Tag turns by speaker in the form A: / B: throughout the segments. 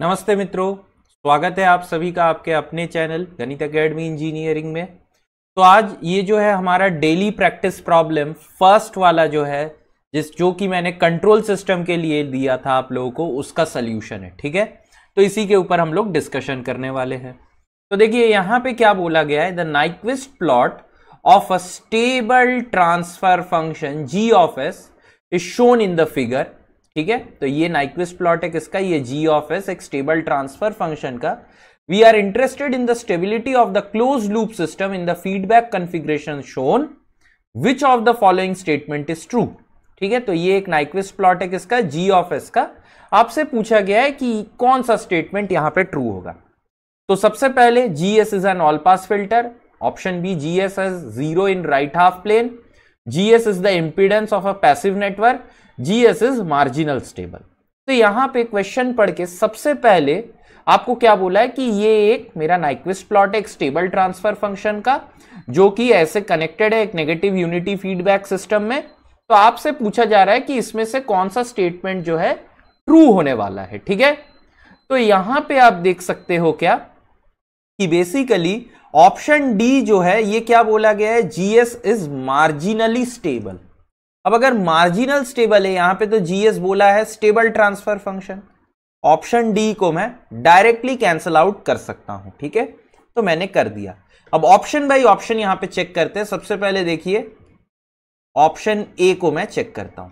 A: नमस्ते मित्रों स्वागत है आप सभी का आपके अपने चैनल गणित अकेडमी इंजीनियरिंग में तो आज ये जो है हमारा डेली प्रैक्टिस प्रॉब्लम फर्स्ट वाला जो है जिस जो कि मैंने कंट्रोल सिस्टम के लिए दिया था आप लोगों को उसका सोल्यूशन है ठीक है तो इसी के ऊपर हम लोग डिस्कशन करने वाले हैं तो देखिए यहाँ पे क्या बोला गया है the Nyquist plot of a stable transfer function G of S is shown in the figure ठीक है तो ये नाइक्विस्ट प्लॉट है किसका ये जी ऑफ एस एक स्टेबल ट्रांसफर फंक्शन का we are interested in the stability of the close loop system in the feedback configuration shown which of the following statement is true ठीक है तो ये एक नाइक्विस्ट प्लॉट है किसका जी of S का आपसे पूछा गया है कि कौन सा स्टेटमेंट यहां पे ट्रू होगा तो सबसे पहले G S is an all pass filter option B G S as zero in right half plane G S is the impedance of a passive network G S is marginal stable तो यहां पे question पढ़ के सबसे पहले आपको क्या बोला है कि ये एक मेरा नाइक्विस्ट प्लॉट एक स्टेबल ट्रांसफर फंक्शन का जो कि ऐसे कनेक्टेड है एक नेगेटिव यूनिटी फीडबैक सिस्टम में तो आपसे पूछा जा रहा है कि इसमें से कौन सा स्टेटमेंट जो है ट्रू होने वाला है ठीक है तो यहां पे आप देख सकते हो क्या कि बेसिकली ऑप्शन डी जो है ये क्या बोला गया है जीएस इज मार्जिनली स्टेबल अब अगर मार्जिनल स्टेबल है यहां पे तो जीएस बोला है stable transfer function option D को मैं डायरेक्टली कैंसिल आउट कर सकता हूं ठीक है तो मैंने कर दिया अब ऑप्शन बाई ऑप्शन यहां पे चेक करते हैं सबसे पहले देखिए ऑप्शन ए को मैं चेक करता हूं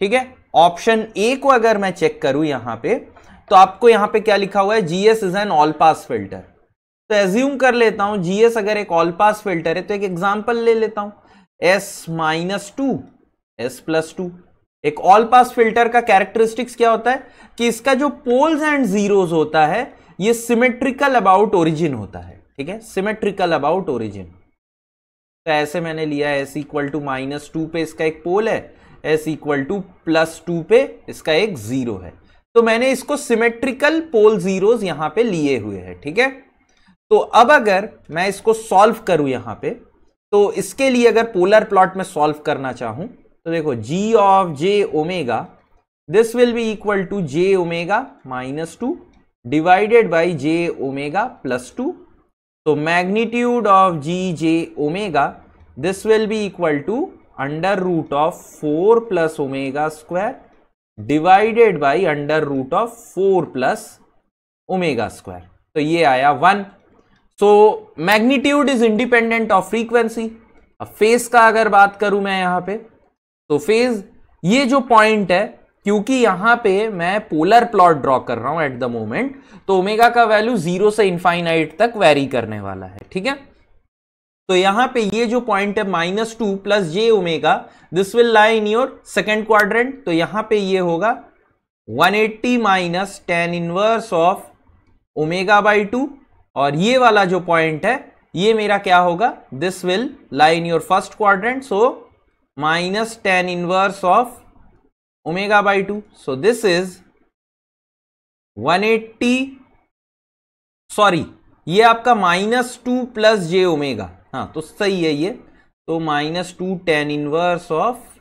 A: ठीक है ऑप्शन ए को अगर मैं चेक करूं यहां पे तो आपको यहां पे क्या लिखा हुआ है GS is an all pass filter तो एज्यूम कर लेता हूं जीएस अगर एक ऑल पास फिल्टर है तो एक एग्जांपल ले लेता हूं s minus two s plus two एक ऑल पास फिल्टर का कैरेक्टरिस्टिक्स क्या होता है कि इसका जो पोल्स एंड जीरोस होता है ये सिमेट्रिकल अबाउट ओरिजिन होता है ठीक है सिमेट्रिकल अबाउट ओरिजिन तो ऐसे मैंने लिया s equal to minus two पे इसका एक पोल है s equal to plus two पे इसका एक जीरो है तो मैंने इसको सिमेट्रिकल पोल जीरोस यहां पे लिए हुए हैं ठीक है तो अब अगर मैं इसको सॉल्व करूं यहां पे तो इसके लिए अगर पोलर प्लॉट में सॉल्व करना चाहूं तो देखो G of j omega this will be equal to j omega minus two divided by j omega plus two तो magnitude of G j omega this will be equal to under root of four plus omega square divided by under root of four plus omega square तो ये आया one so magnitude is independent of frequency अब phase का अगर बात करूं मैं यहां पे तो फेज ये जो पॉइंट है क्योंकि यहां पे मैं पोलर प्लॉट ड्रॉ कर रहा हूं एट द मोमेंट तो ओमेगा का वैल्यू जीरो से इनफाइनाइट तक वेरी करने वाला है ठीक है तो यहां पे ये जो पॉइंट है minus two plus j omega this will lie in your second quadrant तो यहां पे ये होगा 180 eighty minus tan inverse of omega by two और ये वाला जो पॉइंट है ये मेरा क्या होगा this will lie in your first quadrant so minus tan inverse of omega by 2. So, this is 180 sorry ये आपका minus two plus j omega हाँ तो सही है ये तो minus two tan inverse of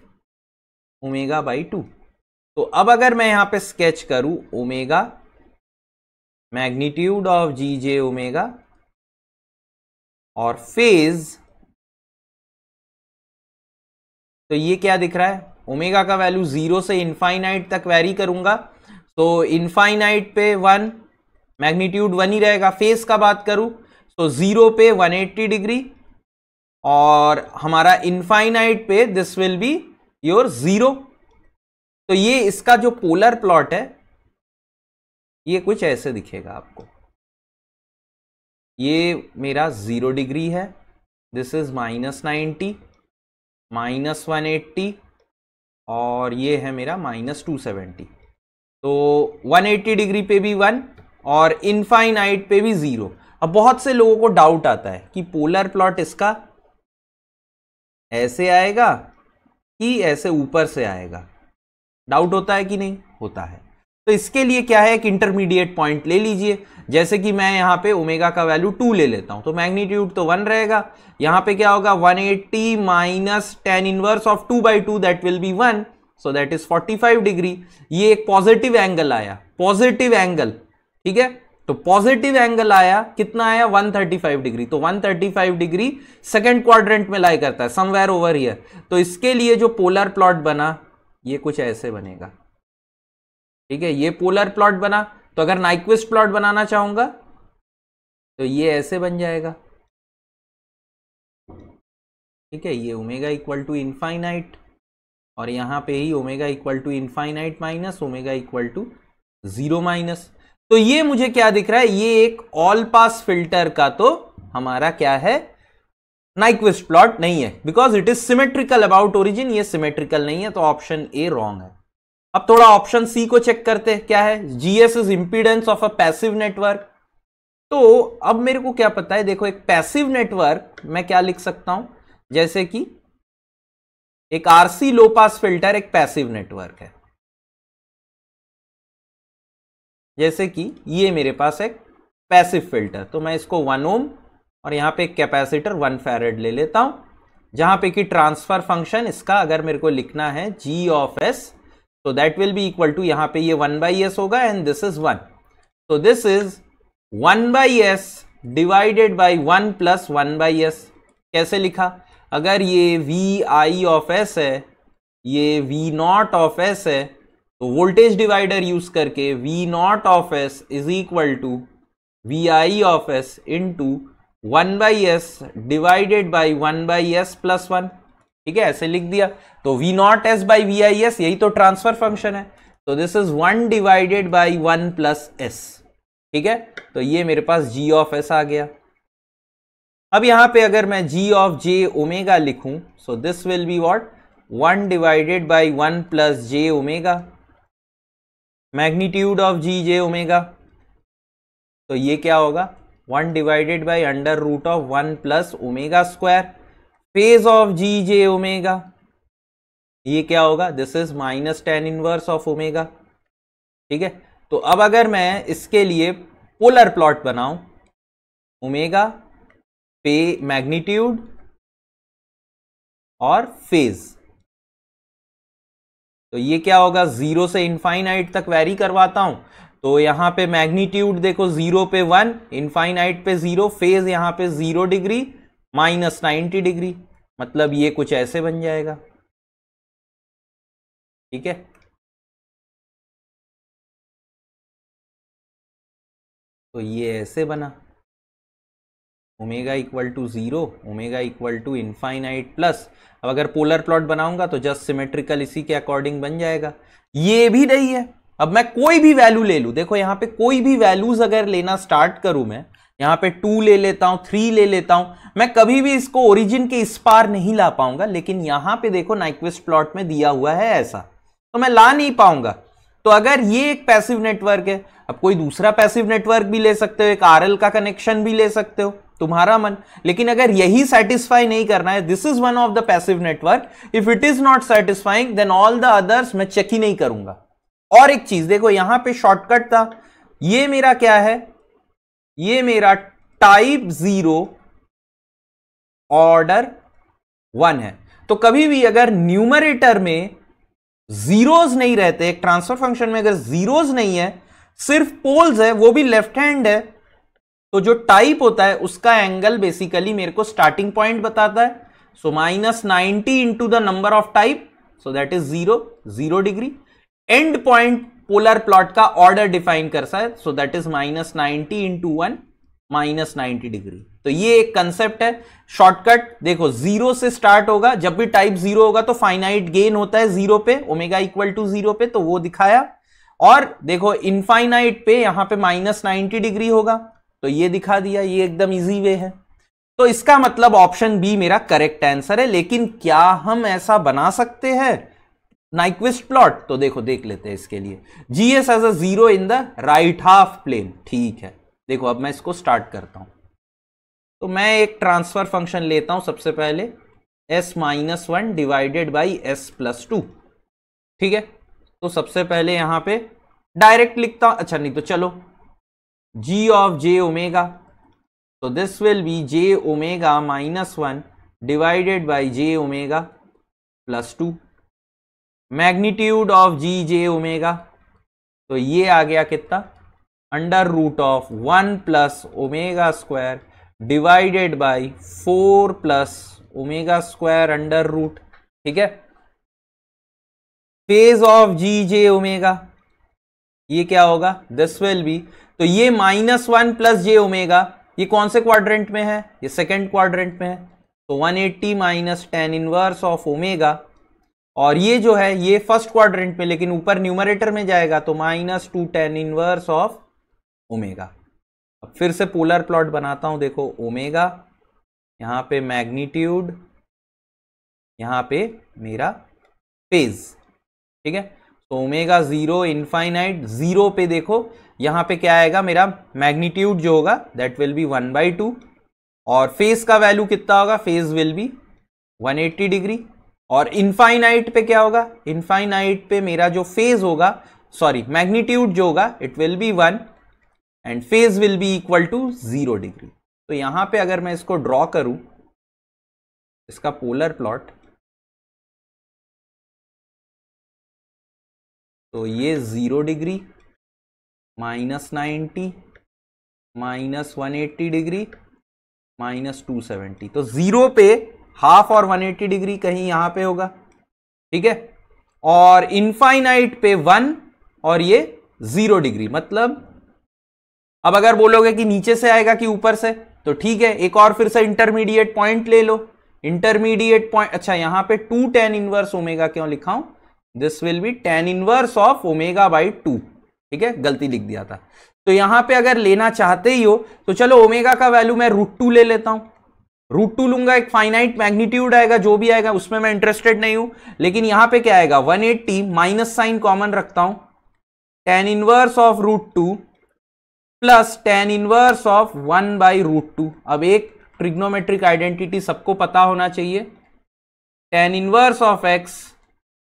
A: omega by two तो अब अगर मैं यहां पे स्केच करूं omega magnitude of G j omega और फेज़ तो ये क्या दिख रहा है ओमेगा का वैल्यू जीरो से इनफाइनाइट तक वैरी करूंगा तो इनफाइनाइट पे वन मैग्नीट्यूड वन ही रहेगा फेस का बात करूं तो जीरो पे 180 डिग्री और हमारा इनफाइनाइट पे this will be your zero तो ये इसका जो पोलर प्लॉट है ये कुछ ऐसे दिखेगा आपको ये मेरा जीरो डिग्री है this is minus ninety minus one eighty और ये है मेरा माइनस टू सेवेंटी तो वन एट्टी डिग्री पे भी वन और इनफाइनाइट पे भी ज़ीरो अब बहुत से लोगों को डाउट आता है कि पोलर प्लॉट इसका ऐसे आएगा कि ऐसे ऊपर से आएगा डाउट होता है कि नहीं होता है तो इसके लिए क्या है एक इंटरमीडिएट पॉइंट ले लीजिए जैसे कि मैं यहाँ पे ओमेगा का वैल्यू टू ले लेता हूँ तो मैग्नीट्यूड तो वन रहेगा यहाँ पे क्या होगा one eighty minus tan inverse of two by two that will be one so that is five degree ये एक पॉजिटिव एंगल आया पॉजिटिव एंगल ठीक है तो पॉजिटिव एंगल आया कितना आया 135 डिग्री तो 135 डिग्री सेकेंड क्वाड्रेंट में लाई करता है समवेयर ओवर हियर तो इसके लिए जो पोलर प्लॉट बना ये कुछ ऐसे बनेगा ठीक है ये पोलर प्लॉट बना तो अगर नाइक्विस्ट प्लॉट बनाना चाहूंगा तो ये ऐसे बन जाएगा ठीक है ये ओमेगा इक्वल टू इनफाइनाइट और यहां पे ही omega equal to infinite minus omega equal to zero minus तो ये मुझे क्या दिख रहा है ये एक ऑल पास फिल्टर का तो हमारा क्या है नाइक्विस्ट प्लॉट नहीं है because it is symmetrical about origin ये सिमेट्रिकल नहीं है तो ऑप्शन ए रॉन्ग है अब थोड़ा ऑप्शन सी को चेक करते हैं क्या है GS is impedance of a passive network तो अब मेरे को क्या पता है देखो एक पैसिव नेटवर्क मैं क्या लिख सकता हूं जैसे कि एक आरसी लो पास फिल्टर एक पैसिव नेटवर्क है जैसे कि ये मेरे पास एक पैसिव फिल्टर तो मैं इसको वन ओम और यहां पे एक कैपेसिटर वन फेरेड ले लेता हूं जहां पे कि ट्रांसफर फंक्शन इसका अगर मेरे को लिखना है G of s so that will be equal to यहाँ पे ये वन बाई एस होगा एंड दिस इज वन तो this is one by s divided by one plus one by s कैसे लिखा अगर ये वी आई ऑफ एस है ये वी नॉट ऑफ एस है तो वोल्टेज डिवाइडर यूज करके V naught of S is equal to V I of s into one by s divided by one by s plus one ठीक है ऐसे लिख दिया तो V naught s by V I s यही तो transfer function है तो this is one divided by one plus s ठीक है तो ये मेरे पास जी ऑफ एस आ गया अब यहां पे अगर मैं जी ऑफ जे ओमेगा लिखूं so this will be what one divided by one plus j omega magnitude of G j omega तो ये क्या होगा one divided by under root of one plus omega square phase of G j omega ये क्या होगा this is minus tan inverse of omega ठीक है तो अब अगर मैं इसके लिए पोलर प्लॉट बनाऊं ओमेगा पे मैग्नीट्यूड और फेज तो ये क्या होगा जीरो से इनफाइनाइट तक वैरी करवाता हूं तो यहां पे मैग्नीट्यूड देखो जीरो पे वन इनफाइनाइट पे जीरो फेज यहां पे zero degree minus ninety degree मतलब ये कुछ ऐसे बन जाएगा ठीक है तो ये ऐसे बना omega equal to zero omega equal to infinite plus अब अगर पोलर प्लॉट बनाऊंगा तो जस्ट सिमेट्रिकल इसी के अकॉर्डिंग बन जाएगा ये भी नहीं है अब मैं कोई भी वैल्यू ले लू देखो यहां पे कोई भी वैल्यूज अगर लेना स्टार्ट करूं मैं यहां पे टू ले लेता हूं थ्री ले लेता हूं मैं कभी भी इसको ओरिजिन के इस पार नहीं ला पाऊंगा लेकिन यहां पे देखो नाइक्विस्ट प्लॉट में दिया हुआ है ऐसा तो मैं ला नहीं पाऊंगा तो अगर ये एक पैसिव नेटवर्क है अब कोई दूसरा पैसिव नेटवर्क भी ले सकते हो एक आर का कनेक्शन भी ले सकते हो तुम्हारा मन लेकिन अगर यही सेटिस्फाई नहीं करना है this is one of the passive network if it is not satisfying then all the others मैं चेक ही नहीं करूंगा और एक चीज देखो यहां पे शॉर्टकट था ये मेरा क्या है ये मेरा टाइप जीरो ऑर्डर वन है तो कभी भी अगर न्यूमरेटर में जीरोज नहीं रहते एक ट्रांसफर फंक्शन में अगर जीरोज नहीं है सिर्फ पोल्स है वो भी लेफ्ट हैंड है तो जो टाइप होता है उसका एंगल बेसिकली मेरे को स्टार्टिंग पॉइंट बताता है so minus ninety into the number of type so that is zero zero degree and point polar plot का ऑर्डर डिफाइन कर सा है so that is minus ninety into one minus ninety degree तो ये एक concept है shortcut देखो zero से स्टार्ट होगा जब भी टाइप जीरो होगा तो फाइनाइट गेन होता है जीरो पे ओमेगा इक्वल टू जीरो पे तो वो दिखाया और देखो इनफाइनाइट पे यहां पे माइनस नाइनटी डिग्री होगा तो ये दिखा दिया ये एकदम इजी वे है तो इसका मतलब ऑप्शन बी मेरा करेक्ट आंसर है लेकिन क्या हम ऐसा बना सकते हैं नाइक्विस्ट प्लॉट तो देखो देख लेते हैं इसके लिए G S as a zero in the right half plane ठीक है देखो अब मैं इसको स्टार्ट करता हूं तो मैं एक ट्रांसफर फंक्शन लेता हूं सबसे पहले s minus one divided by s plus two ठीक है तो सबसे पहले यहां पे डायरेक्ट लिखता हूं अच्छा नहीं तो चलो जी ऑफ जे ओमेगा तो this will be j omega minus one divided by j omega plus two magnitude of G j omega तो ये आ गया कितना under root of one plus omega square divided by four plus omega square under root ठीक है phase of G j omega ये क्या होगा दिस विल बी तो ये minus one plus j omega ये कौन से क्वाड्रेंट में है ये सेकेंड क्वाड्रेंट में है तो 180 eighty minus tan inverse of omega और ये जो है ये फर्स्ट क्वाड्रेंट में लेकिन ऊपर न्यूमरेटर में जाएगा तो minus two tan inverse of omega अब फिर से पोलर प्लॉट बनाता हूं देखो ओमेगा यहां पे मैग्नीट्यूड यहां पे मेरा फेज ठीक है तो ओमेगा जीरो इनफाइनाइट जीरो पे देखो यहां पे क्या आएगा मेरा मैग्नीट्यूड जो होगा that will be one by two और फेज का वैल्यू कितना होगा phase will be eighty degree और इनफाइनाइट पे क्या होगा इनफाइनाइट पे मेरा जो फेज होगा सॉरी मैग्नीट्यूड जो होगा it will be one and phase will be equal to zero degree तो यहां पे अगर मैं इसको ड्रॉ करूं इसका पोलर प्लॉट तो ये zero degree minus ninety minus one eighty degree minus two seventy तो जीरो पे हाफ और 180 डिग्री कहीं यहां पे होगा ठीक है और इनफाइनाइट पे वन और ये जीरो डिग्री मतलब अब अगर बोलोगे कि नीचे से आएगा कि ऊपर से तो ठीक है एक और फिर से इंटरमीडिएट पॉइंट ले लो इंटरमीडिएट पॉइंट अच्छा यहां पे टू टेन इनवर्स ओमेगा क्यों लिखा हूं this will be tan inverse of omega by two ठीक है गलती लिख दिया था तो यहां पे अगर लेना चाहते ही हो तो चलो ओमेगा का वैल्यू मैं रूट टू ले लेता हूं रूट टू लूंगा एक फाइनाइट मैग्नीट्यूड आएगा जो भी आएगा उसमें मैं इंटरेस्टेड नहीं हूं लेकिन यहां पे क्या आएगा 180 एट्टी माइनस साइन कॉमन रखता हूं tan inverse of root two plus tan inverse of one by root two अब एक ट्रिग्नोमेट्रिक आइडेंटिटी सबको पता होना चाहिए tan inverse of x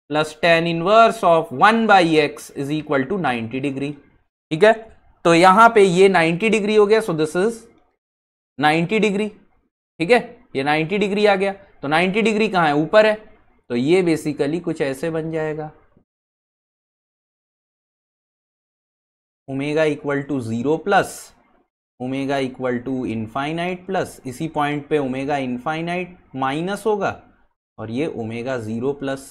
A: plus tan inverse of one by x is equal to ninety degree ठीक है तो यहां पे ये 90 डिग्री हो गया सो दिस इज 90 डिग्री ठीक है ये 90 डिग्री आ गया तो 90 डिग्री कहाँ है ऊपर है तो ये बेसिकली कुछ ऐसे बन जाएगा omega equal to zero plus omega equal to infinite plus इसी पॉइंट पे ओमेगा इनफाइनाइट माइनस होगा और ये ओमेगा जीरो प्लस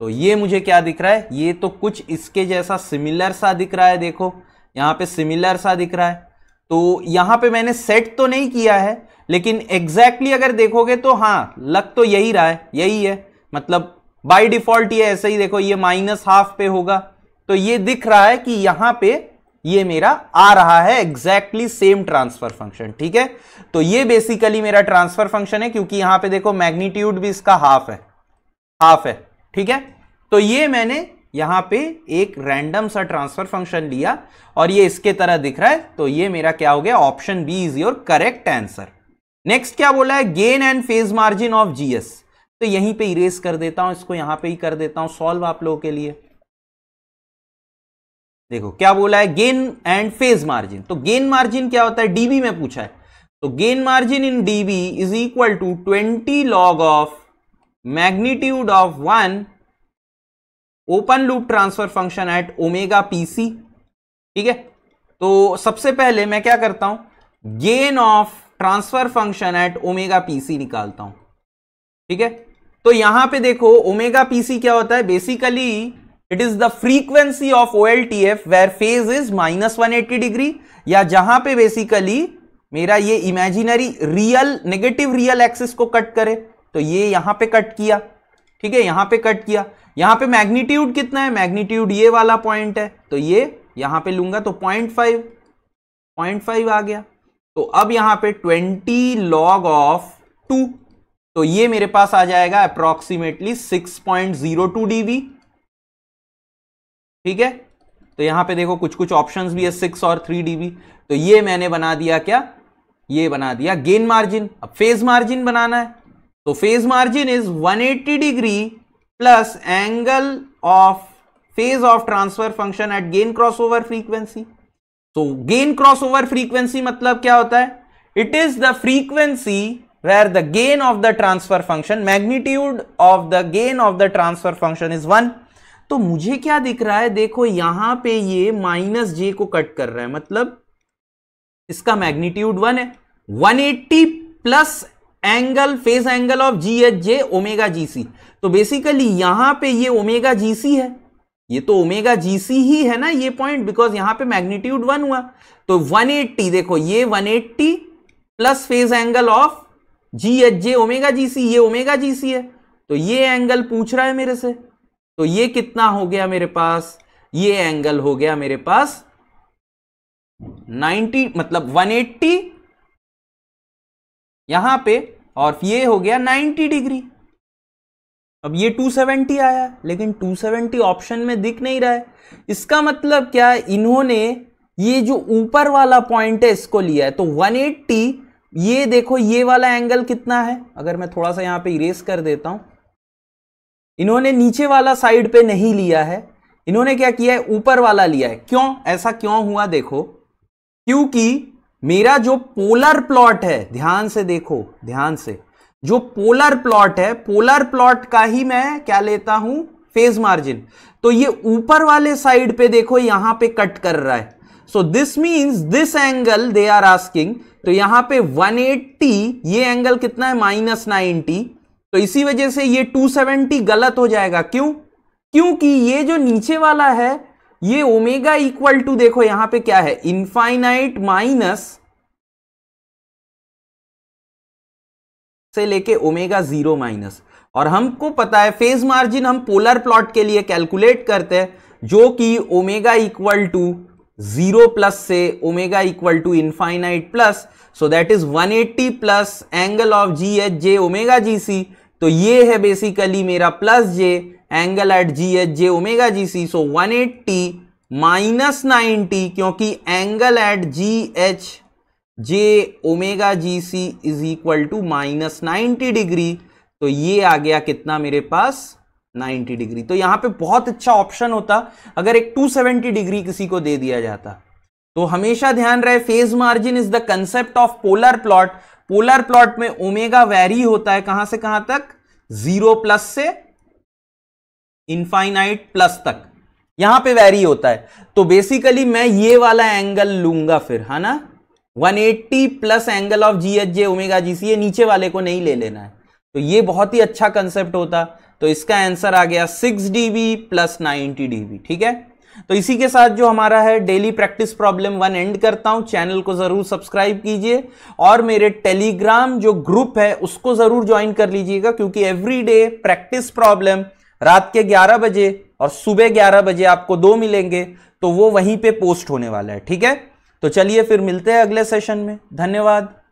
A: तो ये मुझे क्या दिख रहा है ये तो कुछ इसके जैसा सिमिलर सा दिख रहा है देखो यहां पे सिमिलर सा दिख रहा है तो यहां पे मैंने सेट तो नहीं किया है लेकिन एग्जैक्टली exactly अगर देखोगे तो हाँ लग तो यही रहा है यही है मतलब बाय डिफॉल्ट ये ऐसे ही देखो ये माइनस हाफ पे होगा तो ये दिख रहा है कि यहां पे ये मेरा आ रहा है एग्जैक्टली सेम ट्रांसफर फंक्शन ठीक है तो ये बेसिकली मेरा ट्रांसफर फंक्शन है क्योंकि यहां पे देखो मैग्नीट्यूड भी इसका हाफ है हाफ है ठीक है तो ये मैंने यहां पे एक रैंडम सा ट्रांसफर फंक्शन लिया और ये इसके तरह दिख रहा है तो ये मेरा क्या हो गया option B is your correct answer next क्या बोला है gain and phase margin of G s तो यहीं पे इरेज कर देता हूं इसको यहां पे ही कर देता हूं सॉल्व आप लोगों के लिए देखो क्या बोला है गेन एंड फेज मार्जिन तो गेन मार्जिन क्या होता है डीबी में पूछा है तो gain margin in dB is equal to twenty log of magnitude of one open loop transfer function at omega PC ठीक है तो सबसे पहले मैं क्या करता हूं gain of transfer function at omega PC निकालता हूं ठीक है तो यहां पे देखो ओमेगा पीसी क्या होता है basically it is the frequency of O L T F where phase is minus one eighty degree या जहां पे बेसिकली मेरा ये imaginary real negative real axis को कट करे तो ये यहां पे कट किया ठीक है यहां पे कट किया यहां पे मैग्नीट्यूड कितना है मैग्नीट्यूड ये वाला पॉइंट है तो ये यहां पे लूंगा तो पॉइंट फाइव पॉइंट फाइव आ गया तो अब यहां पे ट्वेंटी लॉग ऑफ टू तो ये मेरे पास आ जाएगा approximately six point zero two dB ठीक है तो यहां पे देखो कुछ कुछ ऑप्शंस भी है सिक्स और थ्री डीवी तो ये मैंने बना दिया क्या ये बना दिया गेन मार्जिन अब फेज मार्जिन बनाना है तो phase margin is 180 degree plus angle of phase of transfer function at gain crossover frequency तो गेन क्रॉसओवर फ्रीक्वेंसी मतलब क्या होता है it is the frequency where the gain of the transfer function magnitude of the gain of the transfer function is one तो मुझे क्या दिख रहा है देखो यहां पे ये माइनस जे को कट कर रहा है मतलब इसका मैग्नीट्यूड वन है 180 plus angle phase angle of G H j omega G C तो बेसिकली यहां पे ये ओमेगा जी सी है ये तो ओमेगा जी सी ही है ना ये पॉइंट बिकॉज यहां पे मैग्नीट्यूड वन हुआ तो 180 देखो ये 180 plus phase angle of G H j omega G C ये ओमेगा जी सी है तो ये एंगल पूछ रहा है मेरे से तो ये कितना हो गया मेरे पास ये एंगल हो गया मेरे पास 90 मतलब 180 यहां पे और ये हो गया 90 डिग्री अब ये 270 आया लेकिन 270 ऑप्शन में दिख नहीं रहा है इसका मतलब क्या इन्होंने ये जो ऊपर वाला पॉइंट है इसको लिया है तो 180 ये देखो ये वाला एंगल कितना है अगर मैं थोड़ा सा यहां पे इरेज कर देता हूं इन्होंने नीचे वाला साइड पे नहीं लिया है इन्होंने क्या किया है ऊपर वाला लिया है क्यों ऐसा क्यों हुआ देखो क्योंकि मेरा जो पोलर प्लॉट है ध्यान से देखो ध्यान से जो पोलर प्लॉट है पोलर प्लॉट का ही मैं क्या लेता हूं फेज मार्जिन तो ये ऊपर वाले साइड पे देखो यहां पे कट कर रहा है so this means this angle they are asking तो यहां पे 180 ये एंगल कितना है माइनस नाइनटी तो इसी वजह से ये 270 गलत हो जाएगा क्यों क्योंकि ये जो नीचे वाला है ये ओमेगा इक्वल टू देखो यहां पे क्या है इनफाइनाइट माइनस से लेके ओमेगा जीरो माइनस और हमको पता है फेज मार्जिन हम पोलर प्लॉट के लिए कैलकुलेट करते हैं जो कि omega equal to zero plus से omega equal to infinite plus so that is 180 plus angle of G H j omega G C तो ये है बेसिकली मेरा plus j angle at G H j omega G C so 180 minus ninety क्योंकि angle at G H j omega G C is equal to minus ninety degree तो ये आ गया कितना मेरे पास 90 डिग्री तो यहां पे बहुत अच्छा ऑप्शन होता अगर एक 270 डिग्री किसी को दे दिया जाता तो हमेशा ध्यान रहे phase margin is the concept of polar plot polar plot में ओमेगा वैरी होता है कहां से कहां तक जीरो प्लस से इनफाइनाइट प्लस तक यहां पे वैरी होता है तो बेसिकली मैं ये वाला एंगल लूंगा फिर है ना 180 plus angle of G H j omega G C ये नीचे वाले को नहीं ले लेना है तो ये बहुत ही अच्छा कंसेप्ट होता तो इसका आंसर आ गया 6 डीबी प्लस नाइनटी डीबी ठीक है तो इसी के साथ जो हमारा है daily practice problem one end करता हूं चैनल को जरूर सब्सक्राइब कीजिए और मेरे टेलीग्राम जो ग्रुप है उसको जरूर ज्वाइन कर लीजिएगा क्योंकि एवरी डे प्रैक्टिस प्रॉब्लम रात के 11 बजे और सुबह 11 बजे आपको दो मिलेंगे तो वो वहीं पे पोस्ट होने वाला है ठीक है तो चलिए फिर मिलते हैं अगले सेशन में धन्यवाद